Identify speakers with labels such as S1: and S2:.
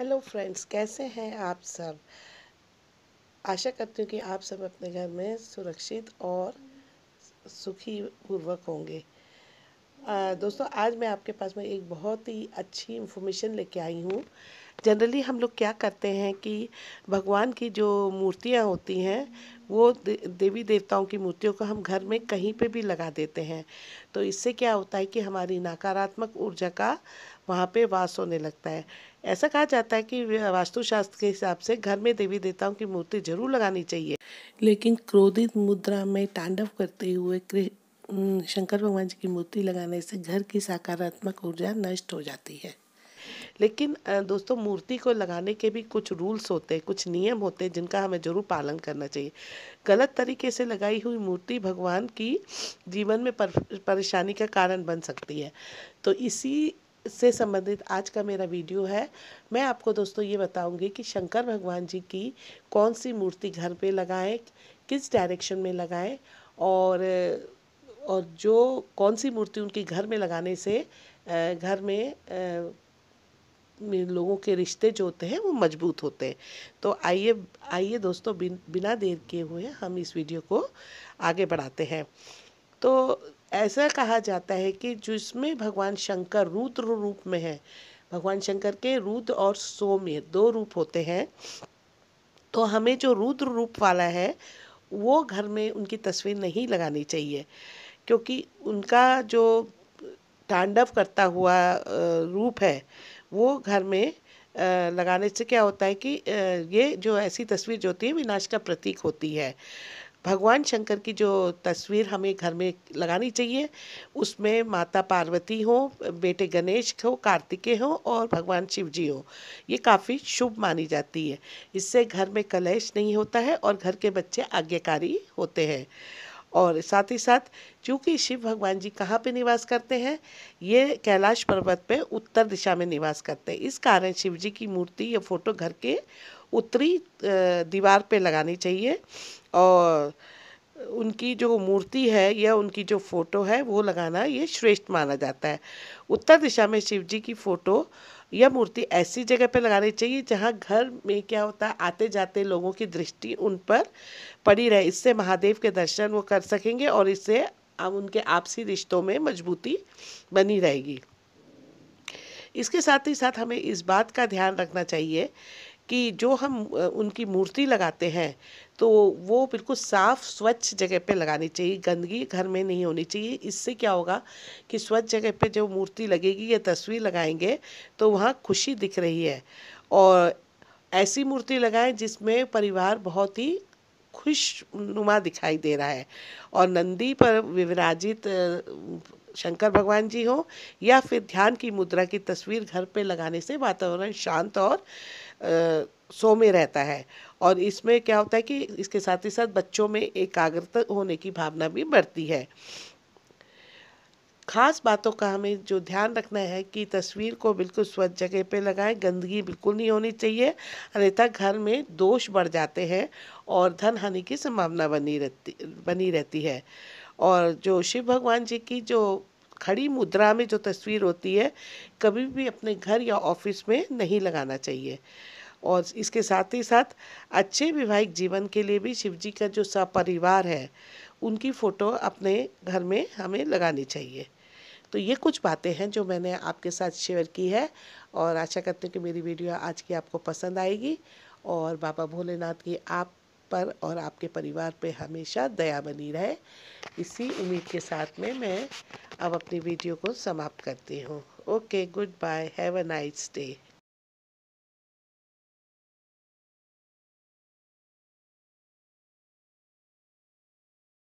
S1: hello friends कैसे हैं आप सब आशा करती हूँ कि आप सब अपने घर में सुरक्षित और सुखी पूर्वक होंगे आ, दोस्तों आज मैं आपके पास में एक बहुत ही अच्छी इन्फॉर्मेशन लेके आई हूँ जनरली हम लोग क्या करते हैं कि भगवान की जो मूर्तियाँ होती हैं वो दे, देवी देवताओं की मूर्तियों को हम घर में कहीं पे भी लगा देते हैं तो इससे क्या होता है कि हमारी नकारात्मक ऊर्जा का वहाँ पे वास होने लगता है ऐसा कहा जाता है कि वास्तुशास्त्र के हिसाब से घर में देवी देवताओं की मूर्ति जरूर लगानी चाहिए लेकिन क्रोधित मुद्रा में तांडव करते हुए शंकर भगवान जी की मूर्ति लगाने से घर की सकारात्मक ऊर्जा नष्ट हो जाती है लेकिन दोस्तों मूर्ति को लगाने के भी कुछ रूल्स होते हैं कुछ नियम होते हैं जिनका हमें जरूर पालन करना चाहिए गलत तरीके से लगाई हुई मूर्ति भगवान की जीवन में परेशानी का कारण बन सकती है तो इसी से संबंधित आज का मेरा वीडियो है मैं आपको दोस्तों ये बताऊंगी कि शंकर भगवान जी की कौन सी मूर्ति घर पे लगाएं किस डायरेक्शन में लगाएं और और जो कौन सी मूर्ति उनके घर में लगाने से घर में लोगों के रिश्ते जो होते हैं वो मजबूत होते हैं तो आइए आइए दोस्तों बिन, बिना देर किए हुए हम इस वीडियो को आगे बढ़ाते हैं तो ऐसा कहा जाता है कि जिसमें भगवान शंकर रुद्र रूप में है भगवान शंकर के रुद्र और सौम्य दो रूप होते हैं तो हमें जो रुद्र रूप वाला है वो घर में उनकी तस्वीर नहीं लगानी चाहिए क्योंकि उनका जो तांडव करता हुआ रूप है वो घर में लगाने से क्या होता है कि ये जो ऐसी तस्वीर जो होती है विनाश का प्रतीक होती है भगवान शंकर की जो तस्वीर हमें घर में लगानी चाहिए उसमें माता पार्वती हो बेटे गणेश हो कार्तिकेय हो और भगवान शिव जी हो ये काफ़ी शुभ मानी जाती है इससे घर में कलेश नहीं होता है और घर के बच्चे आज्ञाकारी होते हैं और साथ ही साथ चूँकि शिव भगवान जी कहाँ पे निवास करते हैं ये कैलाश पर्वत पे उत्तर दिशा में निवास करते हैं इस कारण शिव जी की मूर्ति या फोटो घर के उत्तरी दीवार पे लगानी चाहिए और उनकी जो मूर्ति है या उनकी जो फ़ोटो है वो लगाना ये श्रेष्ठ माना जाता है उत्तर दिशा में शिव जी की फ़ोटो यह मूर्ति ऐसी जगह पर लगानी चाहिए जहाँ घर में क्या होता है आते जाते लोगों की दृष्टि उन पर पड़ी रहे इससे महादेव के दर्शन वो कर सकेंगे और इससे उनके आपसी रिश्तों में मजबूती बनी रहेगी इसके साथ ही साथ हमें इस बात का ध्यान रखना चाहिए कि जो हम उनकी मूर्ति लगाते हैं तो वो बिल्कुल साफ़ स्वच्छ जगह पे लगानी चाहिए गंदगी घर में नहीं होनी चाहिए इससे क्या होगा कि स्वच्छ जगह पे जो मूर्ति लगेगी या तस्वीर लगाएंगे तो वहाँ खुशी दिख रही है और ऐसी मूर्ति लगाएं जिसमें परिवार बहुत ही खुशनुमा दिखाई दे रहा है और नंदी पर विराजित शंकर भगवान जी हो या फिर ध्यान की मुद्रा की तस्वीर घर पे लगाने से वातावरण शांत और आ, सो में रहता है और इसमें क्या होता है कि इसके साथ ही साथ बच्चों में एकाग्रता होने की भावना भी बढ़ती है खास बातों का हमें जो ध्यान रखना है कि तस्वीर को बिल्कुल स्वच्छ जगह पे लगाएं गंदगी बिल्कुल नहीं होनी चाहिए अन्यथा घर में दोष बढ़ जाते हैं और धन हानि की संभावना बनी रहती बनी रहती है और जो शिव भगवान जी की जो खड़ी मुद्रा में जो तस्वीर होती है कभी भी अपने घर या ऑफिस में नहीं लगाना चाहिए और इसके साथ ही साथ अच्छे वैवाहिक जीवन के लिए भी शिव जी का जो सपरिवार है उनकी फ़ोटो अपने घर में हमें लगानी चाहिए तो ये कुछ बातें हैं जो मैंने आपके साथ शेयर की है और आशा करते हैं कि मेरी वीडियो आज की आपको पसंद आएगी और बाबा भोलेनाथ की आप पर और आपके परिवार पे हमेशा दया बनी रहे इसी उम्मीद के साथ में मैं अब अपनी वीडियो को समाप्त करती हूँ okay good bye have a nice day